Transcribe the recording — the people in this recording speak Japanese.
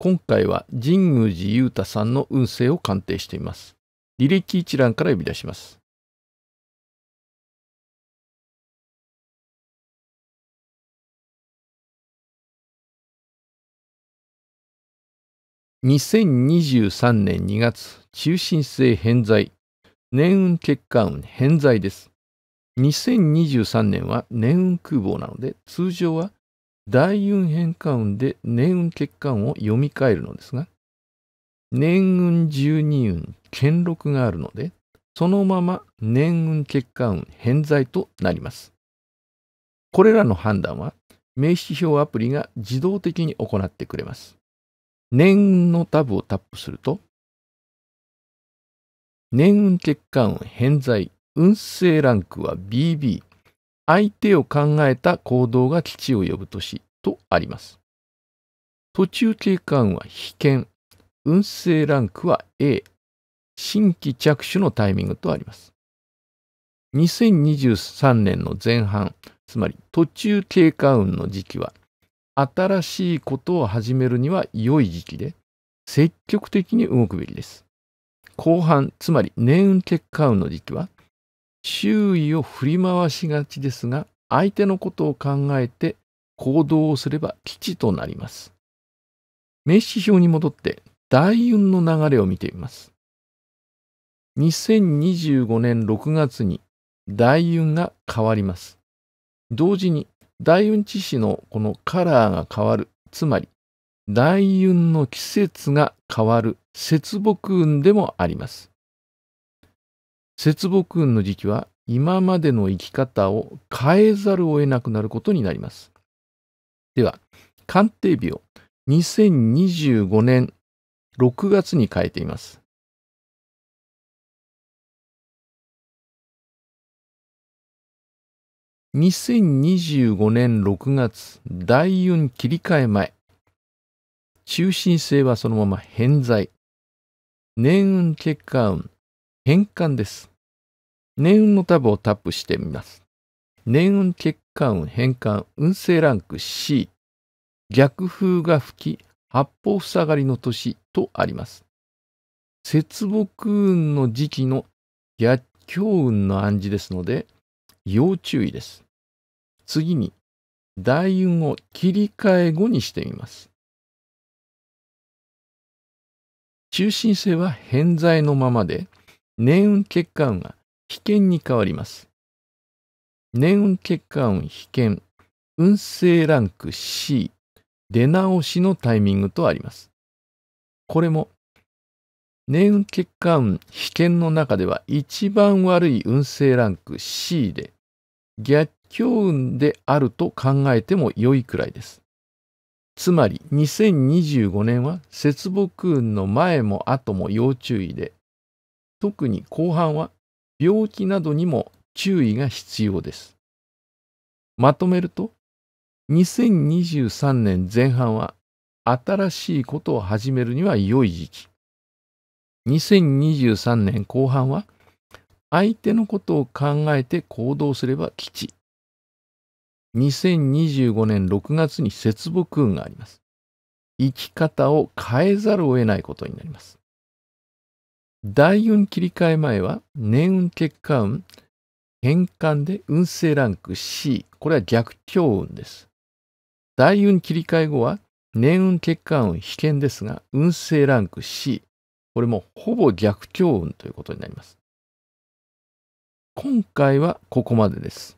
今回は神宮寺勇太さんの運勢を鑑定しています。履歴一覧から呼び出します。2023年2月、中心性偏在。年運欠陥運偏在です。2023年は年運空亡なので、通常は大運変換運で年運欠陥を読み替えるのですが、年運十二運、兼六があるので、そのまま年運欠陥運偏在となります。これらの判断は、名刺表アプリが自動的に行ってくれます。年運のタブをタップすると、年運欠陥運偏在運勢ランクは BB 相手を考えた行動が基地を呼ぶ年とあります。途中経過運は被験、運勢ランクは A、新規着手のタイミングとあります。2023年の前半、つまり途中経過運の時期は、新しいことを始めるには良い時期で、積極的に動くべきです。後半、つまり年運結果運の時期は、周囲を振り回しがちですが、相手のことを考えて行動をすれば基地となります。名詞表に戻って、大運の流れを見てみます。2025年6月に大運が変わります。同時に大運知支のこのカラーが変わる、つまり大運の季節が変わる節木運でもあります。節木の時期は今までの生き方を変えざるを得なくなることになります。では、鑑定日を2025年6月に変えています。2025年6月、大運切り替え前。中心性はそのまま偏在。年運結果運。変換です。年運のタブをタップしてみます。年運欠陥運変換運勢ランク C 逆風が吹き八方塞がりの年とあります。節木運の時期の逆境運の暗示ですので要注意です。次に大運を切り替え後にしてみます。中心性は偏在のままで年運結果運が危険に変わります。年運結果運危険、運勢ランク C、出直しのタイミングとあります。これも、年運結果運危険の中では一番悪い運勢ランク C で、逆境運であると考えても良いくらいです。つまり2025年は節木運の前も後も要注意で特に後半は病気などにも注意が必要です。まとめると、2023年前半は新しいことを始めるには良い時期。2023年後半は相手のことを考えて行動すれば吉。2025年6月に節目運があります。生き方を変えざるを得ないことになります。大運切り替え前は、年運結果運、変換で運勢ランク C。これは逆境運です。大運切り替え後は、年運結果運被験ですが、運勢ランク C。これもほぼ逆境運ということになります。今回はここまでです。